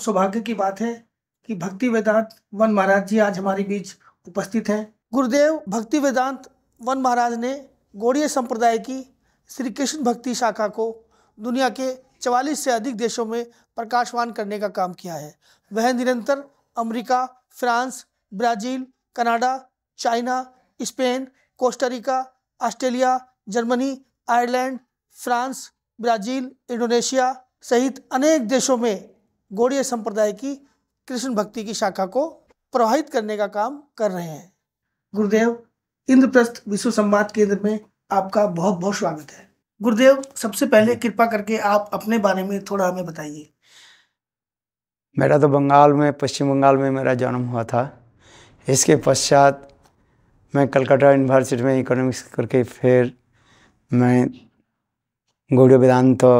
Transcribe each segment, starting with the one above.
सौभाग्य की बात है कि भक्ति वेदांत वन महाराज जी आज हमारे बीच उपस्थित हैं गुरुदेव भक्ति वेदांत वन महाराज ने गौड़ीय संप्रदाय की श्री कृष्ण भक्ति शाखा को दुनिया के चवालीस से अधिक देशों में प्रकाशवान करने का काम किया है वह निरंतर America, France Brazil Canada China Spain Costa Rica Australia Germany Ireland France Brazil Indonesia सहित अनेक देशों में गोड़िया संप्रदाय की कृष्ण भक्ति की शाखा को प्रवाहित करने का काम कर रहे हैं गुरुदेव इंद्रप्रस्थ विश्व संवाद केंद्र में आपका बहुत बहुत स्वागत है गुरुदेव सबसे पहले कृपा करके आप अपने बारे में थोड़ा हमें बताइए मेरा तो बंगाल में पश्चिम बंगाल में मेरा जन्म हुआ था इसके पश्चात मैं कलकत्ता यूनिवर्सिटी में इकोनॉमिक्स करके फिर मैं गौड़ीय वेदांत तो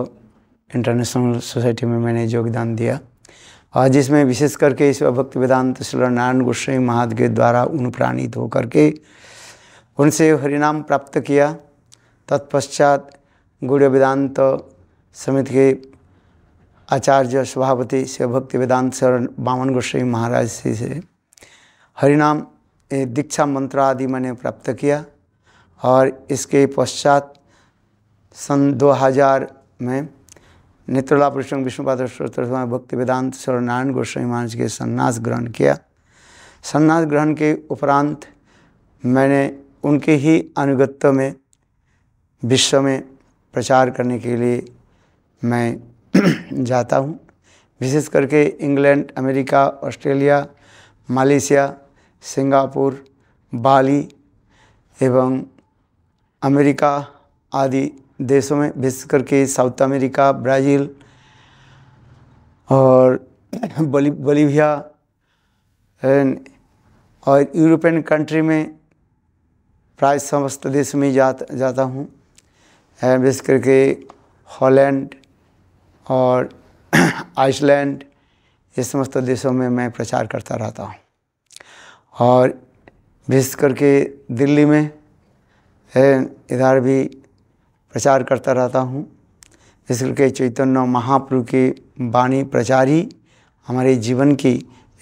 इंटरनेशनल सोसाइटी में मैंने योगदान दिया और जिसमें विशेष करके इस भक्त वेदांत श्री नारायण गोस्वाई महादेव द्वारा अनुप्राणित होकर के उनसे हरिनाम प्राप्त किया तत्पश्चात गुड़ वेदांत समिति के आचार्य सभापति शिव भक्ति वेदांत शरण बामन गोस्वाई महाराज जी से हरिनाम दीक्षा मंत्र आदि मैंने प्राप्त किया और इसके पश्चात सन 2000 में नेत्रला पुरुषों विष्णुपाद स्वामी भक्ति वेदांत सर नारायण गोस्वामी महाराज के सन्यास ग्रहण किया सन्यास ग्रहण के उपरांत मैंने उनके ही अनुगत्य में विश्व में प्रचार करने के लिए मैं जाता हूँ विशेष करके England America Australia Malaysia Singapore Bali एवं अमेरिका आदि देशों में विशेष करके साउथ अमेरिका ब्राज़ील और बोलीविया और यूरोपियन कंट्री में प्राय समस्त देश में जा जाता हूँ विशेष करके हॉलैंड और आइसलैंड ये समस्त देशों में मैं प्रचार करता रहता हूँ और विशेष करके दिल्ली में इधर भी प्रचार करता रहता हूँ इस के चैतन्य महाप्रभु के वाणी प्रचार ही हमारे जीवन की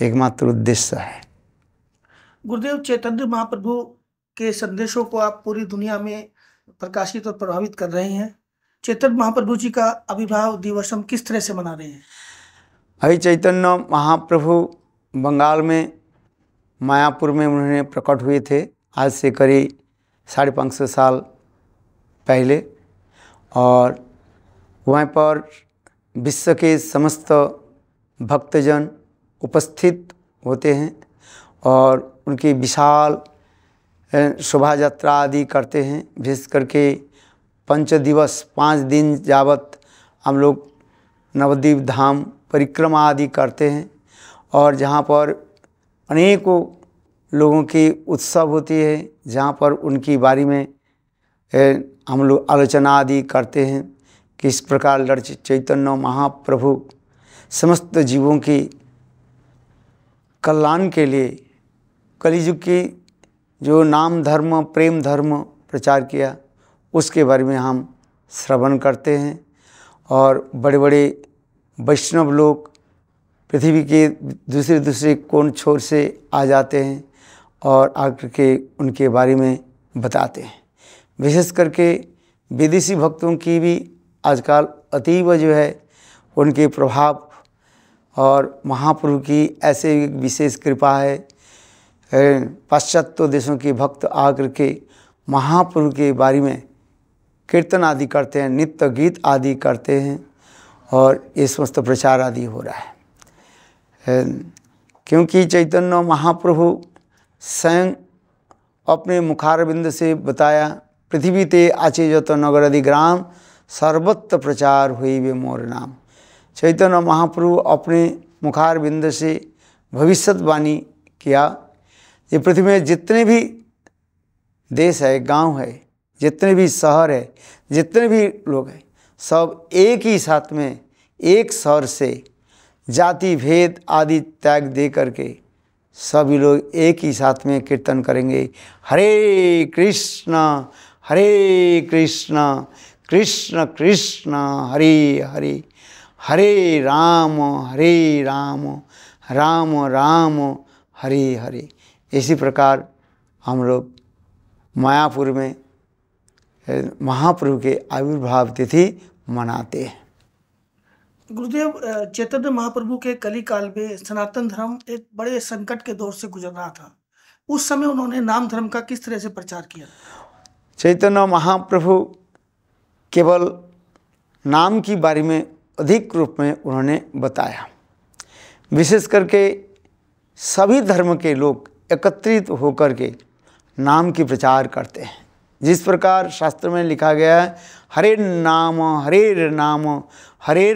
एकमात्र उद्देश्य है गुरुदेव चैतन्य महाप्रभु के संदेशों को आप पूरी दुनिया में प्रकाशित और प्रभावित कर रहे हैं चैतन्य महाप्रभु जी का अभिभाव दिवस हम किस तरह से मना रहे हैं अभी चैतन्य महाप्रभु बंगाल में मायापुर में उन्होंने प्रकट हुए थे आज से करीब साढ़े पाँच सौ साल पहले और वहाँ पर विश्व के समस्त भक्तजन उपस्थित होते हैं और उनकी विशाल शोभा यात्रा आदि करते हैं विशेष करके पंच दिवस पाँच दिन जावत हम लोग नवद्वीप धाम परिक्रमा आदि करते हैं और जहाँ पर अनेकों लोगों की उत्सव होती है जहाँ पर उनकी बारी में हम लोग आलोचना आदि करते हैं कि इस प्रकार लड़ चैतन्य महाप्रभु समस्त जीवों की कल्याण के लिए कलिजुग की जो नाम धर्म प्रेम धर्म प्रचार किया उसके बारे में हम श्रवण करते हैं और बड़े बड़े वैष्णव लोग पृथ्वी के दूसरे दूसरे कोण छोर से आ जाते हैं और आकर के उनके बारे में बताते हैं विशेष करके विदेशी भक्तों की भी आजकल अतीब जो है उनके प्रभाव और महाप्रभु की ऐसे विशेष कृपा है पाश्चात्य देशों के भक्त आकर के महाप्रभु के बारे में कीर्तन आदि करते हैं नित्य गीत आदि करते हैं और ये समस्त प्रचार आदि हो रहा है क्योंकि चैतन्य महाप्रभु स्वयं अपने मुखारबिंद से बताया ते आचे जत নগরাদি ग्राम सर्वत्र प्रचार हुई वे मोर नाम चैतन्य महाप्रभु अपने मुखार बिंद से भविष्यवाणी किया ये पृथ्वी में जितने भी देश है गांव है जितने भी शहर है जितने भी लोग हैं सब एक ही साथ में एक स्वर से जाति भेद आदि त्याग दे करके सभी लोग एक ही साथ में कीर्तन करेंगे हरे कृष्णा हरे कृष्णा कृष्ण कृष्ण हरे हरे हरे राम हरे राम राम राम हरे हरे इसी प्रकार हम लोग मायापुर में महाप्रभु के आविर्भाव तिथि मनाते हैं गुरुदेव चैतन्य महाप्रभु के कली काल में सनातन धर्म एक बड़े संकट के दौर से गुजर रहा था उस समय उन्होंने नाम धर्म का किस तरह से प्रचार किया चैतन्य महाप्रभु केवल नाम की बारे में अधिक रूप में उन्होंने बताया विशेष करके सभी धर्म के लोग एकत्रित होकर के नाम की प्रचार करते हैं जिस प्रकार शास्त्र में लिखा गया है हरे नाम हरेर नाम हरे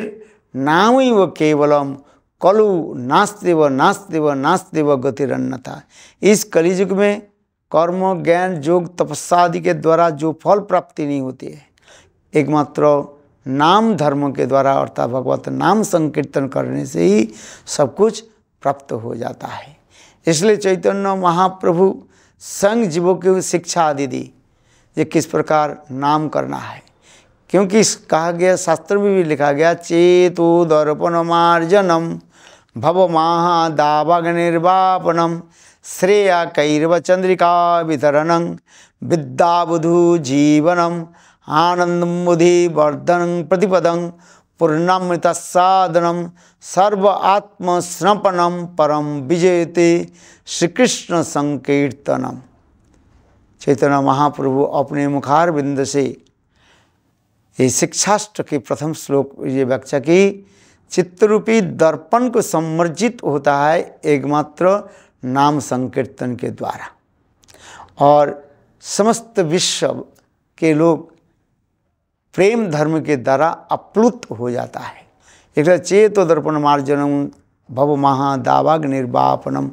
नाम ही व केवलम कलु नास्ते व नास्ते व नास्ते व गतिरन्नता इस कलिजुग में कर्म ज्ञान योग तपस्या आदि के द्वारा जो फल प्राप्ति नहीं होती है एकमात्र नाम धर्म के द्वारा अर्थात भगवत नाम संकीर्तन करने से ही सब कुछ प्राप्त हो जाता है इसलिए चैतन्य महाप्रभु संग जीवों की शिक्षा आदि दी ये किस प्रकार नाम करना है क्योंकि कहा गया शास्त्र में भी लिखा गया चेतो दर्पण मार्जनम भव महादावाग निर्वापनम श्रेया कैर्वचंद्रिका वितरण विद्याबुधु जीवनम आनंद वर्धन प्रतिपदं पूर्णामृत साधनम सर्व आत्मस्नपनम परम विजयते श्रीकृष्ण संकीर्तनम चैतन्य महाप्रभु अपने मुखार बिंद से ये शिक्षाष्ट के प्रथम श्लोक ये व्याख्या की चित्रूपी दर्पण को सम्मर्जित होता है एकमात्र नाम संकीर्तन के द्वारा और समस्त विश्व के लोग प्रेम धर्म के द्वारा अप्लुत हो जाता है एक चेत दर्पण मार्जनम भव महादावाग निर्वापनम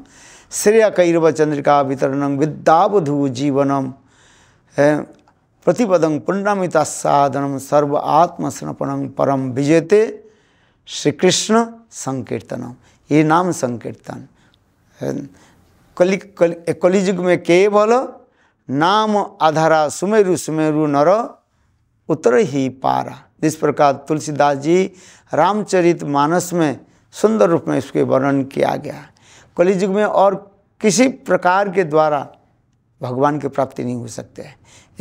श्रेय कैरव चंद्रिका वितरणम विद्यावधु जीवनम प्रतिपदं पुण्यमिता साधनम सर्व आत्मसमर्पणं परम विजेते श्री कृष्ण संकीर्तनम ये नाम संकीर्तन कलि कलिजुग में केवल नाम आधारा सुमेरु सुमेरु नर उतर ही पारा जिस प्रकार तुलसीदास जी रामचरित मानस में सुंदर रूप में इसके वर्णन किया गया कलिजुग में और किसी प्रकार के द्वारा भगवान की प्राप्ति नहीं हो सकते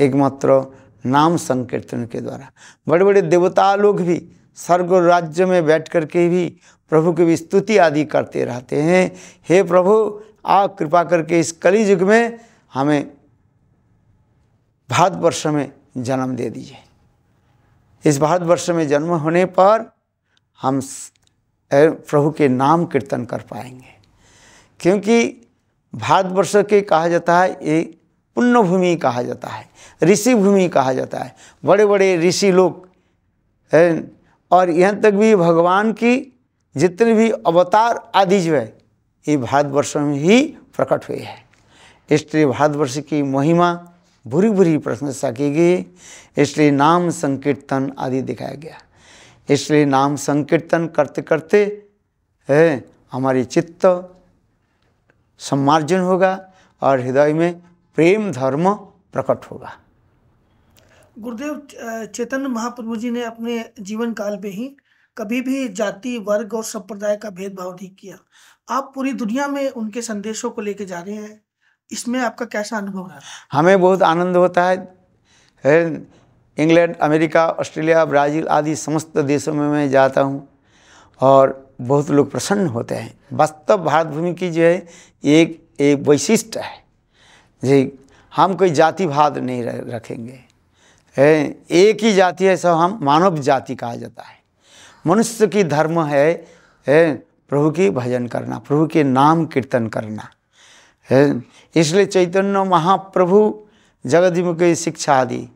एकमात्र नाम संकीर्तन के द्वारा बड़े बड़े देवता लोग भी स्वर्ग राज्य में बैठ कर के भी प्रभु की भी स्तुति आदि करते रहते हैं हे प्रभु आप कृपा करके इस कली युग में हमें भारतवर्ष में जन्म दे दीजिए इस भारतवर्ष में जन्म होने पर हम प्रभु के नाम कीर्तन कर पाएंगे क्योंकि भारतवर्ष के कहा जाता है ये पुण्य भूमि कहा जाता है ऋषि भूमि कहा जाता है बड़े बड़े ऋषि लोग और यहाँ तक भी भगवान की जितने भी अवतार आदि जो है ये भारतवर्ष में ही प्रकट हुए हैं इसलिए भारतवर्ष की महिमा भूरी भूरी प्रशंसा की गई इसलिए नाम संकीर्तन आदि दिखाया गया इसलिए नाम संकीर्तन करते करते है हमारे चित्त सम्मार्जन होगा और हृदय में प्रेम धर्म प्रकट होगा गुरुदेव चेतन महाप्रभु जी ने अपने जीवन काल में ही कभी भी जाति वर्ग और संप्रदाय का भेदभाव नहीं किया आप पूरी दुनिया में उनके संदेशों को लेके जा रहे हैं इसमें आपका कैसा अनुभव रहा हमें बहुत आनंद होता है इंग्लैंड अमेरिका ऑस्ट्रेलिया ब्राज़ील आदि समस्त देशों में मैं जाता हूँ और बहुत लोग प्रसन्न होते हैं वास्तव भारत भूमि की जो है एक एक वैशिष्ट है जी हम कोई जातिवाद नहीं रखेंगे एक ही जाति है सब हम मानव जाति कहा जाता है मनुष्य की धर्म है, है प्रभु की भजन करना प्रभु के नाम कीर्तन करना है इसलिए चैतन्य महाप्रभु जगदीमुख की शिक्षा आदि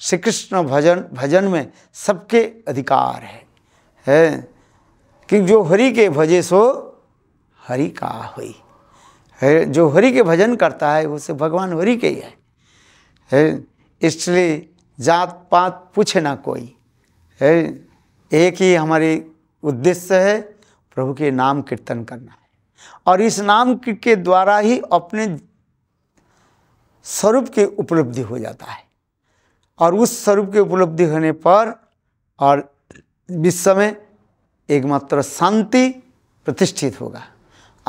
श्री कृष्ण भजन भजन में सबके अधिकार है है कि जो हरि के भजे सो हरि का हुई है जो हरि के भजन करता है वो सिर्फ भगवान हरि के ही है, है इसलिए जात पात पूछे ना कोई है एक ही हमारी उद्देश्य है प्रभु के नाम कीर्तन करना है और इस नाम के द्वारा ही अपने स्वरूप की उपलब्धि हो जाता है और उस स्वरूप की उपलब्धि होने पर और विश्व में एकमात्र शांति प्रतिष्ठित होगा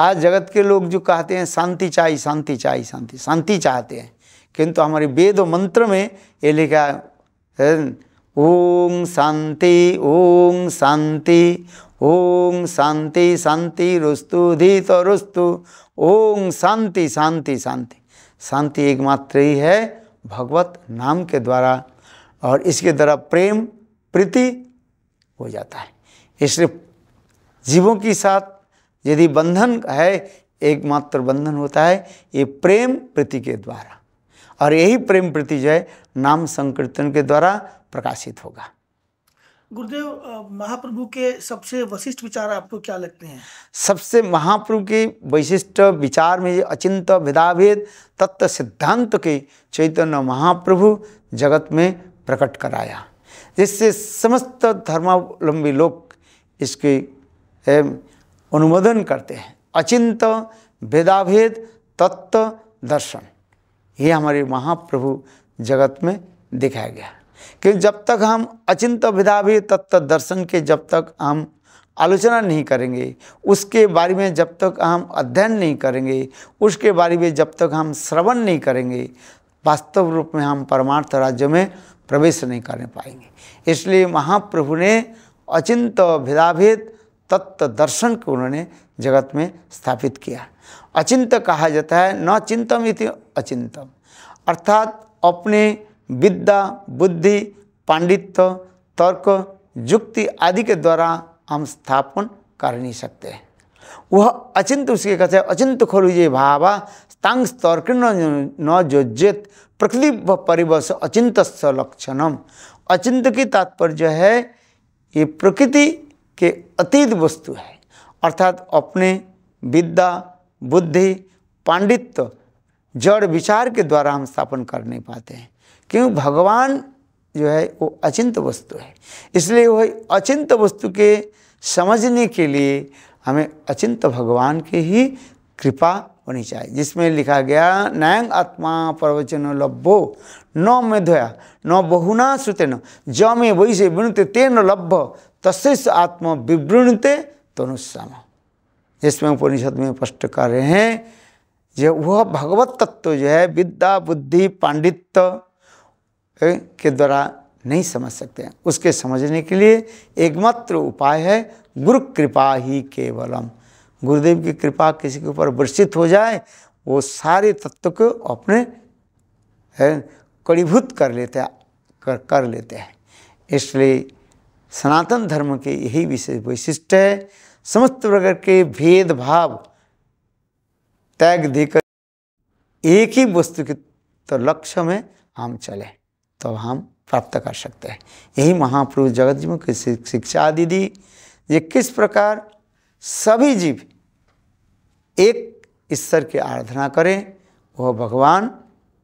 आज जगत के लोग जो कहते हैं शांति चाहिए शांति चाहिए शांति शांति चाहते हैं किंतु हमारे वेद मंत्र में ये लिखा है ओम शांति ओम शांति ओम शांति शांति रुस्तु धीत रुस्तु ओम शांति शांति शांति शांति एकमात्र ही है भगवत नाम के द्वारा और इसके द्वारा प्रेम प्रीति हो जाता है इसलिए जीवों के साथ यदि बंधन है एकमात्र बंधन होता है ये प्रेम प्रीति के द्वारा और यही प्रेम प्रतिजय नाम संकीर्तन के द्वारा प्रकाशित होगा गुरुदेव महाप्रभु के सबसे वशिष्ठ विचार आपको क्या लगते हैं सबसे महाप्रभु के वैशिष्ट विचार में अचिंत भेदाभेद तत्व सिद्धांत के चैतन्य महाप्रभु जगत में प्रकट कराया जिससे समस्त धर्मावलंबी लोग इसके अनुमोदन करते हैं अचिंत भेदाभेद तत्व दर्शन ये हमारे महाप्रभु जगत में दिखाया गया कि जब तक हम अचिंत विधा भी तत्त दर्शन के जब तक हम आलोचना नहीं करेंगे उसके बारे में जब तक हम अध्ययन नहीं करेंगे उसके बारे में जब तक हम श्रवण नहीं करेंगे वास्तव रूप में हम परमार्थ राज्य में प्रवेश नहीं कर पाएंगे इसलिए महाप्रभु ने अचिंत भेदाभेद तत्व दर्शन को उन्होंने जगत में स्थापित किया अचिंत कहा जाता है न चिंतम इति अचिंतम अर्थात अपने विद्या बुद्धि पांडित्य तर्क युक्ति आदि के द्वारा हम स्थापन कर नहीं सकते हैं वह अचिंत उसके कहते हैं अचिंत खोलुजे भावा तांग तर्क न जोजित प्रकृति व परिवश अचिंत लक्षणम अचिंत की तात्पर्य है ये प्रकृति के अतीत वस्तु है अर्थात अपने विद्या बुद्धि पांडित्य जड़ विचार के द्वारा हम स्थापन कर नहीं पाते हैं क्यों भगवान जो है वो अचिंत वस्तु है इसलिए वह अचिंत वस्तु के समझने के लिए हमें अचिंत भगवान की ही कृपा होनी चाहिए जिसमें लिखा गया नयंग आत्मा प्रवचन लभ्यो न मेधया न बहुना श्रुते न जमे में वही से विणुते तेन लभ्य तस्वीर आत्मा विवृणते तनुष्याम इसमें उपनिषद में स्पष्ट कर रहे हैं जो वह भगवत तत्व जो है विद्या बुद्धि पांडित्य के द्वारा नहीं समझ सकते हैं उसके समझने के लिए एकमात्र उपाय है गुरु कृपा ही केवलम गुरुदेव की कृपा किसी के ऊपर वर्षित हो जाए वो सारे तत्व को अपने कड़ीभूत कर लेते हैं कर, कर लेते हैं इसलिए सनातन धर्म के यही विशेष वैशिष्ट है समस्त प्रकार के भेदभाव त्याग देकर एक ही वस्तु के तो लक्ष्य में हम चले तो हम प्राप्त कर सकते हैं यही महाप्रभु जगत जी की शिक्षा आदि दी ये किस प्रकार सभी जीव एक ईश्वर की आराधना करें वह भगवान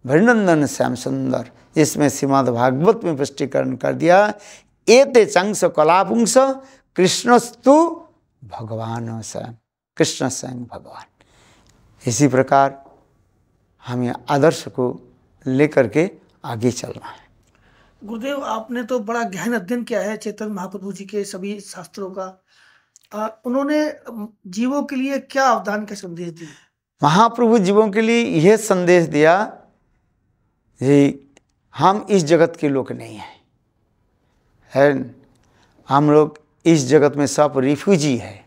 भरिनंदन श्याम सुंदर जिसमें श्रीमद भागवत में पुष्टिकरण कर दिया एते चंस कलापुंस कृष्णस्तु भगवान स्वयं कृष्ण स्वयं भगवान इसी प्रकार हमें आदर्श को लेकर के आगे चलना है गुरुदेव आपने तो बड़ा गहन अध्ययन किया है चेतन महाप्रभु जी के सभी शास्त्रों का आ, उन्होंने जीवों के लिए क्या अवदान का संदेश दिया महाप्रभु जीवों के लिए यह संदेश दिया जी हम इस जगत के लोग नहीं हैं है हम लोग इस जगत में सब रिफ्यूजी है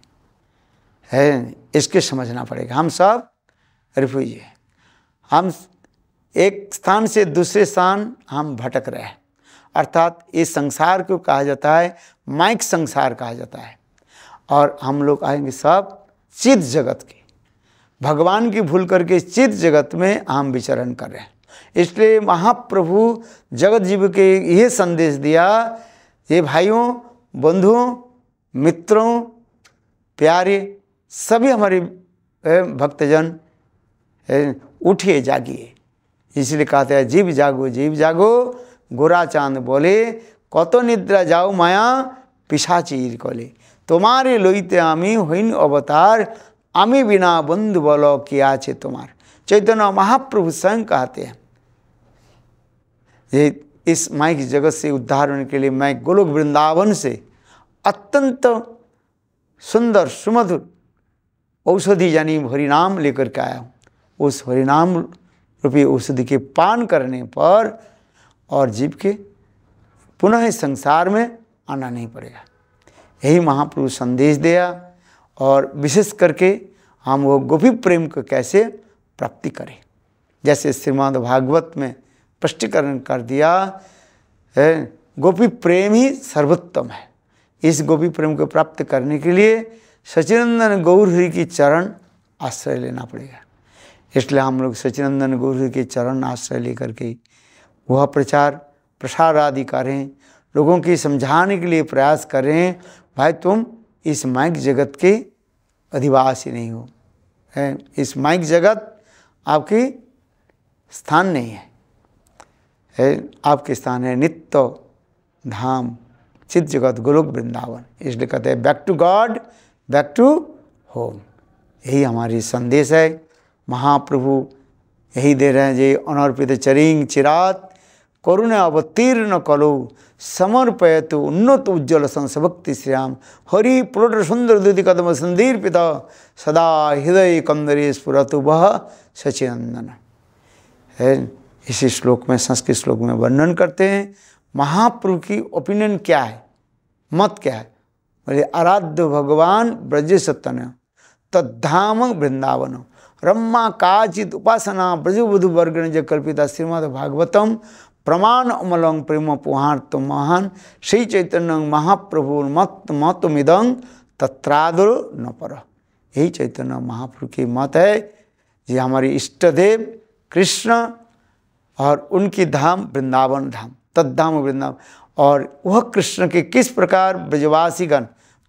है इसके समझना पड़ेगा हम सब रिफ्यूजी है हम एक स्थान से दूसरे स्थान हम भटक रहे हैं अर्थात इस संसार को कहा जाता है माइक संसार कहा जाता है और हम लोग आएंगे सब चित जगत के भगवान की भूल करके चित जगत में हम विचरण कर रहे हैं इसलिए महाप्रभु जगत जीव के यह संदेश दिया ये भाइयों बंधुओं मित्रों प्यारे सभी हमारे भक्तजन उठिए जागिए इसलिए कहते हैं जीव जागो जीव जागो गोरा चांद बोले कत निद्रा जाओ माया पिशाचीर कले तुम्हारे लईते आमी हईन अवतार आमी बिना बंधु बोलो कि आमार चैतन्य महाप्रभु स्वयं कहते हैं इस माइक जगत से उद्धार होने के लिए मैं गोलोक वृंदावन से अत्यंत सुंदर सुमधुर औषधि यानी हरिनाम लेकर के आया हूँ उस हरिनाम रूपी औषधि के पान करने पर और जीव के पुनः संसार में आना नहीं पड़ेगा यही महापुरुष संदेश दिया और विशेष करके हम वो गोपी प्रेम को कैसे प्राप्ति करें जैसे श्रीमद् भागवत में स्पष्टीकरण कर दिया है गोपी प्रेम ही सर्वोत्तम है इस गोपी प्रेम को प्राप्त करने के लिए सचिनंदन गौरहरि की चरण आश्रय लेना पड़ेगा इसलिए हम लोग सचिनंदन गौरहरि के चरण आश्रय लेकर के वह प्रचार प्रसार आदि करें लोगों की समझाने के लिए प्रयास करें भाई तुम इस माइक जगत के अधिवासी नहीं हो है इस माइक जगत आपकी स्थान नहीं है है आपके स्थान है नित्य धाम चित जगत गोलोक वृंदावन इसलिए कहते हैं back to God back to home यही हमारी संदेश है महाप्रभु यही दे रहे हैं जे अनर्पित चरिंग चिरात करुण अवतीर्ण कलो समर्पयतु उन्नत उज्ज्वल संसभक्ति श्रीराम हरि प्रोट सुंदर दुति कदम संदीर्पित सदा हृदय कंदरी स्फुरतु वह सचिनंदन है इसी श्लोक में संस्कृत श्लोक में वर्णन करते हैं महाप्रभु की ओपिनियन क्या है मत क्या है बोले आराध्य भगवान ब्रज सतन तद्धाम वृंदावन रम्मा काचित उपासना ब्रजबुधु वर्गण ज कल्पिता श्रीमद भागवतम प्रमाण अमलंग प्रेम तो महान श्री चैतन्य महाप्रभु मत मत मिदंग तत्रादुर न पर यही चैतन्य महाप्रभु की मत है ये हमारी इष्टदेव कृष्ण और उनकी धाम वृंदावन धाम तद्धाम वृंदावन और वह कृष्ण के किस प्रकार ब्रजवासीगण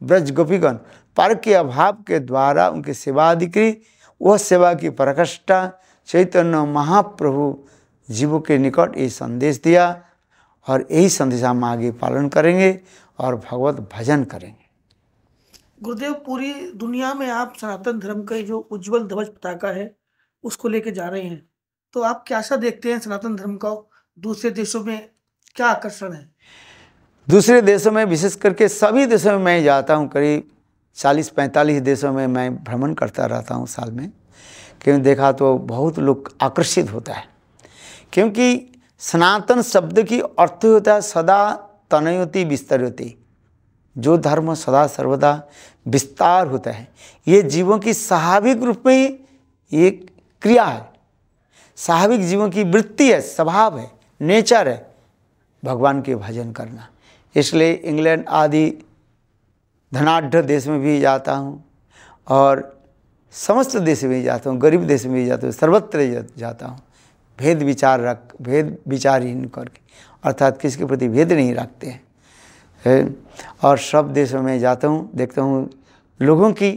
ब्रज गोपीगण पर के अभाव के द्वारा उनके सेवा अधिकारी वह सेवा की प्रकृष्ठा चैतन्य महाप्रभु जीवों के निकट ये संदेश दिया और यही संदेश हम आगे पालन करेंगे और भगवत भजन करेंगे गुरुदेव पूरी दुनिया में आप सनातन धर्म का जो उज्जवल ध्वज पताका है उसको लेके जा रहे हैं तो आप कैसा देखते हैं सनातन धर्म का दूसरे देशों में क्या आकर्षण है दूसरे देशों में विशेष करके सभी देशों में मैं जाता हूँ करीब चालीस पैंतालीस देशों में मैं भ्रमण करता रहता हूँ साल में क्यों देखा तो बहुत लोग आकर्षित होता है क्योंकि सनातन शब्द की अर्थ होता है सदा तनयोति विस्तरयोति जो धर्म सदा सर्वदा विस्तार होता है ये जीवों की स्वाभाविक रूप में ही एक क्रिया है स्वाभाविक जीवन की वृत्ति है स्वभाव है नेचर है भगवान के भजन करना इसलिए इंग्लैंड आदि धनाढ़ देश में भी जाता हूँ और समस्त देश में जाता हूँ गरीब देश में भी जाता हूँ सर्वत्र जाता हूँ भेद विचार रख भेद विचारहीन करके अर्थात किसी के प्रति भेद नहीं रखते हैं है? और सब देशों में जाता हूँ देखता हूँ लोगों की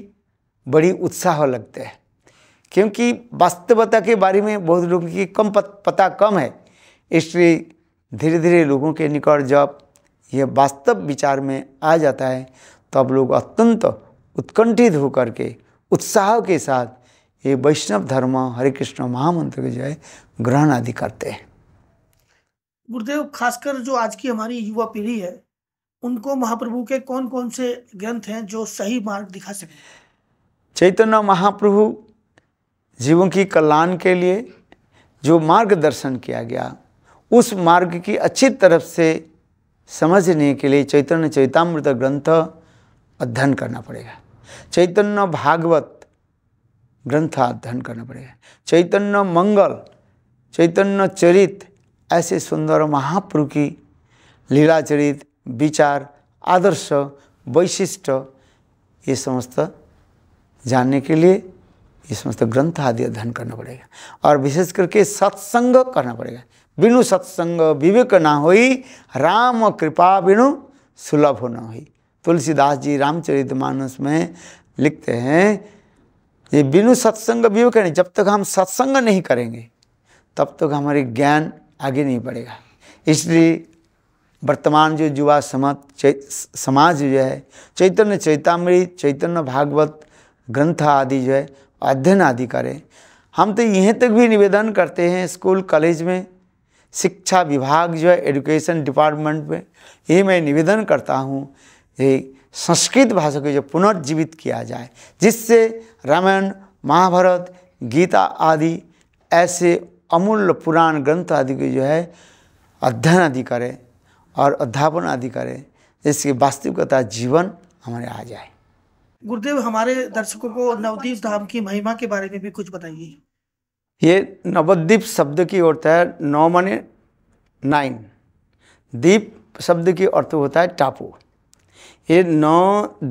बड़ी उत्साह लगते हैं क्योंकि वास्तवता के बारे में बहुत लोगों की कम पत, पता कम है इसलिए धीरे धीरे लोगों के निकट जब यह वास्तव विचार में आ जाता है तब लोग अत्यंत उत्कंठित होकर के उत्साह के साथ ये वैष्णव धर्म हरे कृष्ण महामंत्र के जो है ग्रहण आदि करते हैं गुरुदेव खासकर जो आज की हमारी युवा पीढ़ी है उनको महाप्रभु के कौन कौन से ग्रंथ हैं जो सही मार्ग दिखा सके चैतन्य महाप्रभु जीवों की कल्याण के लिए जो मार्गदर्शन किया गया उस मार्ग की अच्छी तरफ से समझने के लिए चैतन्य चैतामृत ग्रंथ अध्ययन करना पड़ेगा चैतन्य भागवत ग्रंथ अध्ययन करना पड़ेगा चैतन्य मंगल चैतन्य चरित ऐसे सुंदर महापुरुष की लीला चरित विचार आदर्श वैशिष्ट ये समस्त जानने के लिए ये समस्त ग्रंथ आदि अध्ययन करना पड़ेगा और विशेष करके सत्संग करना पड़ेगा बिनु सत्संग विवेक ना हो राम कृपा बिनु सुलभ न हो तुलसीदास जी रामचरित मानस में लिखते हैं ये बिनु सत्संग विवेक नहीं जब तक हम सत्संग नहीं करेंगे तब तक हमारे ज्ञान आगे नहीं बढ़ेगा इसलिए वर्तमान जो युवा समाज समाज जो है चैतन्य चैतामृत चैतन्य भागवत ग्रंथ आदि जो है अध्ययन आदि करें हम तो यहीं तक भी निवेदन करते हैं स्कूल कॉलेज में शिक्षा विभाग जो है एजुकेशन डिपार्टमेंट में ये मैं निवेदन करता हूँ ये संस्कृत भाषा को जो पुनर्जीवित किया जाए जिससे रामायण महाभारत गीता आदि ऐसे अमूल्य पुराण ग्रंथ आदि के जो है अध्ययन आदि करें और अध्यापन आदि करें जिसकी वास्तविकता जीवन हमारे आ जाए गुरुदेव हमारे दर्शकों को नवदीप धाम की महिमा के बारे में भी कुछ बताइए ये नवद्वीप शब्द की होता है नौ माने नाइन दीप शब्द की अर्थ तो होता है टापू ये नौ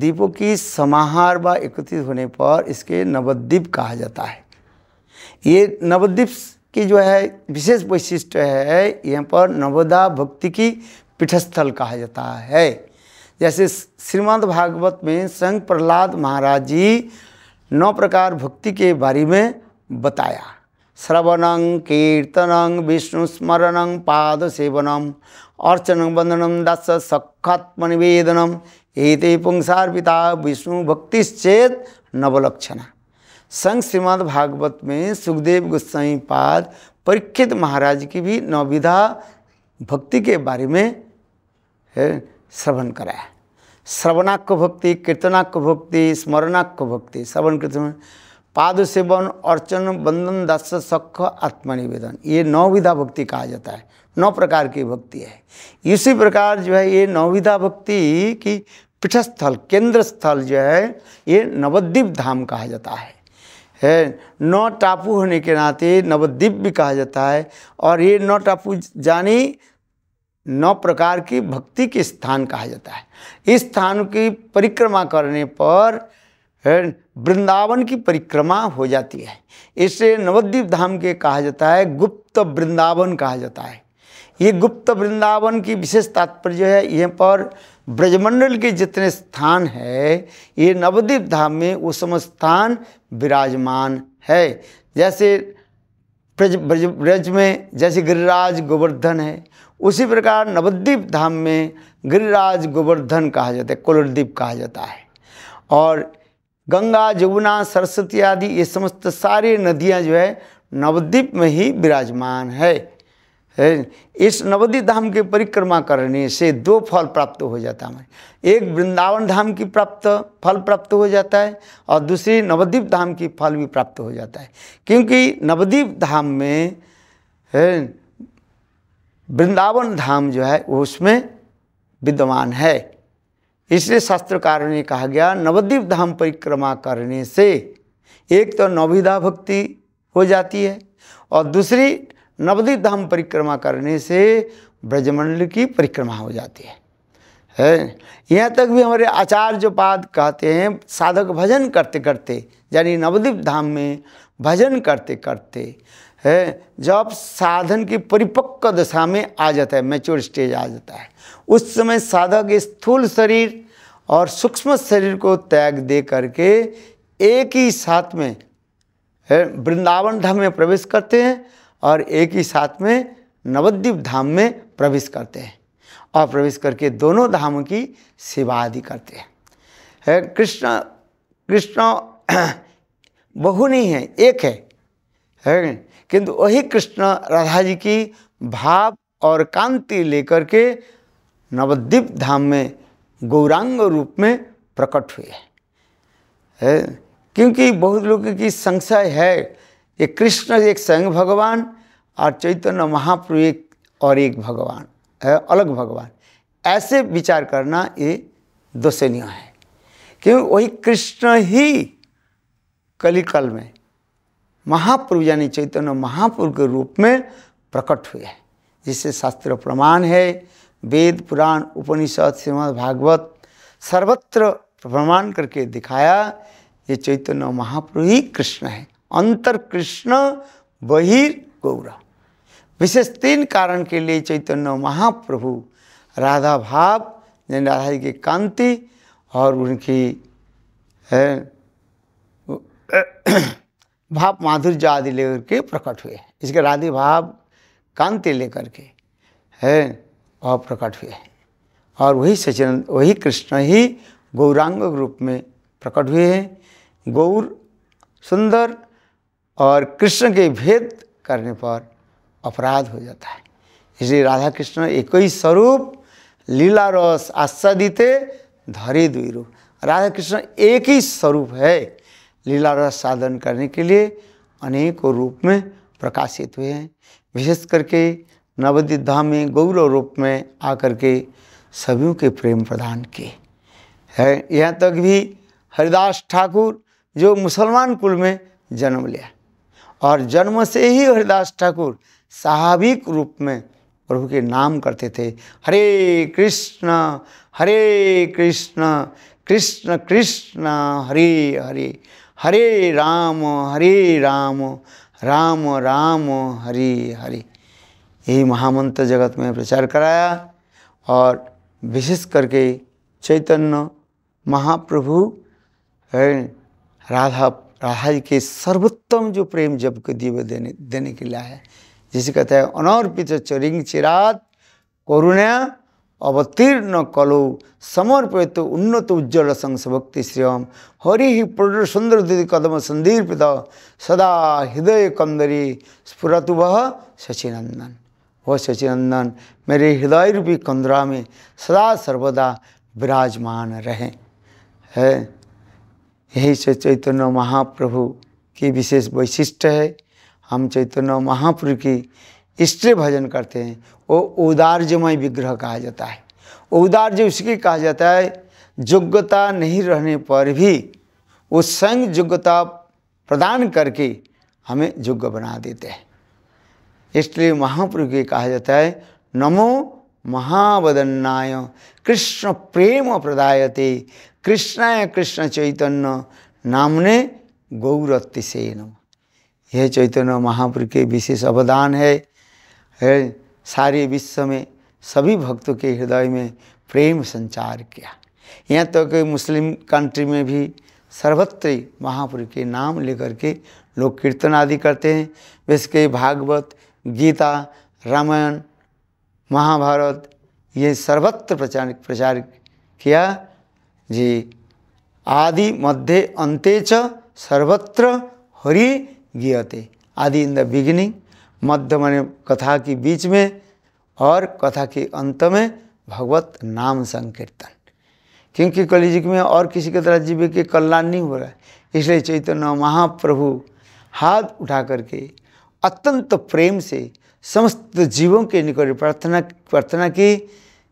दीपों की समाहार व एकत्रित होने पर इसके नवद्वीप कहा जाता है ये नवद्वीप की जो है विशेष वैशिष्ट है यहाँ पर नवदा भक्ति की पीठस्थल कहा जाता है जैसे श्रीमद् भागवत में संघ प्रहलाद महाराज जी नौ प्रकार भक्ति के बारे में बताया श्रवणं कीर्तनं पाद सेवनम अर्चनं वंदनं दस सखात्मनिवेदनम एते पुंसार्पिता विष्णु भक्तिश्चेत नवलक्षण संघ श्रीमद भागवत में सुखदेव गोस्वाई पाद परीक्षित महाराज की भी नौविधा भक्ति के बारे में है श्रवण कराया श्रवणाक्य भक्ति कीर्तनाक्य भक्ति स्मरणाक्य भक्ति श्रवण कीर्तन पाद सेवन अर्चन बंदन दास सख आत्मनिवेदन ये नौविधा भक्ति कहा जाता है नौ प्रकार की भक्ति है इसी प्रकार जो है ये नौविधा भक्ति की पीठस्थल केंद्र स्थल जो है ये नवद्वीप धाम कहा जाता है है नौ टापू होने के नाते नवद्वीप भी कहा जाता है और ये नौ टापू जानी नौ प्रकार की भक्ति के स्थान कहा जाता है इस स्थान की परिक्रमा करने पर वृंदावन की परिक्रमा हो जाती है इसे नवद्वीप धाम के कहा जाता है गुप्त वृंदावन कहा जाता है ये गुप्त वृंदावन की विशेष तात्पर्य है यहाँ पर ब्रजमंडल के जितने स्थान है ये नवद्वीप धाम में वो समस्त स्थान विराजमान है जैसे ब्रज ब्रज ब्रज में जैसे गिरिराज गोवर्धन है उसी प्रकार नवद्वीप धाम में गिरिराज गोवर्धन कहा जाता है कुलरद्वीप कहा जाता है और गंगा जमुना सरस्वती आदि ये समस्त सारी नदियाँ जो है नवद्वीप में ही विराजमान है इस नवदी धाम की परिक्रमा करने से दो फल प्राप्त हो जाता है एक वृंदावन धाम की प्राप्त फल प्राप्त हो जाता है और दूसरी नवद्वीप धाम की फल भी प्राप्त हो जाता है क्योंकि नवदीप धाम में है वृंदावन धाम जो है उसमें विद्यमान है इसलिए शास्त्रकार ने कहा गया नवद्वीप धाम परिक्रमा करने से एक तो नवविधा भक्ति हो जाती है और दूसरी नवदी धाम परिक्रमा करने से ब्रजमंडल की परिक्रमा हो जाती है है यहाँ तक भी हमारे आचार्य पाद कहते हैं साधक भजन करते करते यानी नवदीप धाम में भजन करते करते है जब साधन की परिपक्व दशा में आ जाता है मेच्योर स्टेज आ जाता है उस समय साधक स्थूल शरीर और सूक्ष्म शरीर को त्याग दे करके एक ही साथ में वृंदावन धाम में प्रवेश करते हैं और एक ही साथ में नवद्वीप धाम में प्रवेश करते हैं और प्रवेश करके दोनों धामों की सेवा आदि करते हैं है कृष्ण कृष्ण बहु नहीं है एक है है किंतु वही कृष्ण राधा जी की भाव और कांति लेकर के नवद्वीप धाम में गौरांग रूप में प्रकट हुए है क्योंकि बहुत लोगों की संशय है ये कृष्ण एक स्वयं भगवान और चैतन्य महाप्रभु एक और एक भगवान है अलग भगवान ऐसे विचार करना ये दोषणीय है क्योंकि वही कृष्ण ही कलिकल में महाप्रभु यानी चैतन्य महापुरु के रूप में प्रकट हुए हैं जिससे शास्त्र प्रमाण है वेद पुराण उपनिषद श्रीमद भागवत सर्वत्र प्रमाण करके दिखाया ये चैतन्य महाप्रभु ही कृष्ण है अंतर कृष्ण बहिर् गौरा विशेष तीन कारण के लिए चैतन्य महाप्रभु राधा भाव यानी राधा जी की कांति और उनकी है भाव माधुर्य आदि लेकर के प्रकट हुए हैं इसके राधे भाव कांति लेकर के है और प्रकट हुए हैं और वही सचिन वही कृष्ण ही गौरांग रूप में प्रकट हुए हैं गौर सुंदर और कृष्ण के भेद करने पर अपराध हो जाता है इसलिए राधा कृष्ण एक ही स्वरूप लीला रस आस्वादित धरे दुई रूप राधा कृष्ण एक ही स्वरूप है लीला रस साधन करने के लिए अनेकों रूप में प्रकाशित हुए हैं विशेष करके नवद्वीप धाम में गौरव रूप में आकर के सभी के प्रेम प्रदान किए है यहाँ तक भी हरिदास ठाकुर जो मुसलमान कुल में जन्म लिया और जन्म से ही हरिदास ठाकुर स्वाभाविक रूप में प्रभु के नाम करते थे हरे कृष्ण हरे कृष्ण कृष्ण कृष्ण हरे हरे हरे राम हरे राम राम राम हरे हरे यही महामंत्र जगत में प्रचार कराया और विशेष करके चैतन्य महाप्रभु राधा राहल के सर्वोत्तम जो प्रेम जब के दिव्य देने देने के लिए है जिसे कहते हैं अनर्पित चरिंग चिरात करुणा अवतीर्ण कलो समर्पित उन्नत उज्ज्वल भक्ति श्रियम हरि प्रड सुंदर दिदि कदम संदीर्पित सदा हृदय कंदरी स्फुरतु वह सचिनंदन वह सचिनंदन मेरे हृदय रूपी कंदरा में सदा सर्वदा विराजमान रहें है यही से चैतन्य महाप्रभु की विशेष वैशिष्ट है हम चैतन्य महाप्रभु की इष्ट्रे भजन करते हैं वो उदार्यमय विग्रह कहा जाता है उदार्य उसकी कहा जाता है योग्यता नहीं रहने पर भी वो संग योग्यता प्रदान करके हमें योग्य बना देते हैं इसलिए महाप्रभु के कहा जाता है नमो महावदन्नाय कृष्ण प्रेम प्रदायते कृष्णाय कृष्ण चैतन्य नामने गौरत्य से नम यह चैतन्य महापुर के विशेष अवदान है सारे विश्व में सभी भक्तों के हृदय में प्रेम संचार किया यहाँ तक तो मुस्लिम कंट्री में भी सर्वत्र महापुरुष के नाम लेकर के लोग कीर्तन आदि करते हैं वैसे भागवत गीता रामायण महाभारत ये सर्वत्र प्रचार प्रचार किया जी आदि मध्य अंते च सर्वत्र हरि गियते आदि इन द बिगिनिंग मध्य माने कथा के बीच में और कथा के अंत में भगवत नाम संकीर्तन क्योंकि कलिजुग में और किसी के तरह जीव के कल्याण नहीं हो रहा है इसलिए चैतन्य महाप्रभु हाथ उठा करके अत्यंत प्रेम से समस्त जीवों के निकट प्रार्थना प्रार्थना की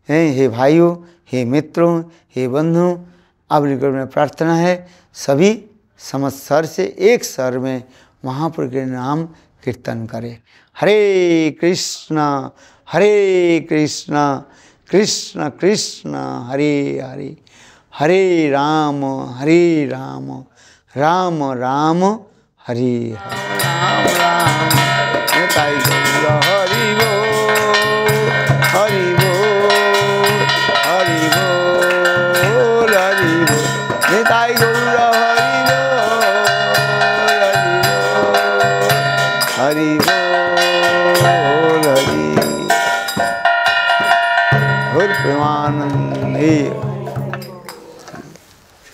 हैं हे भाइयों हे मित्रों हे बंधु अब निकट में प्रार्थना है सभी समस्त सर से एक सर में महापुर के नाम कीर्तन करें हरे कृष्णा हरे कृष्णा कृष्ण कृष्ण हरे हरे हरे राम हरे राम राम राम हरे हरे राम राम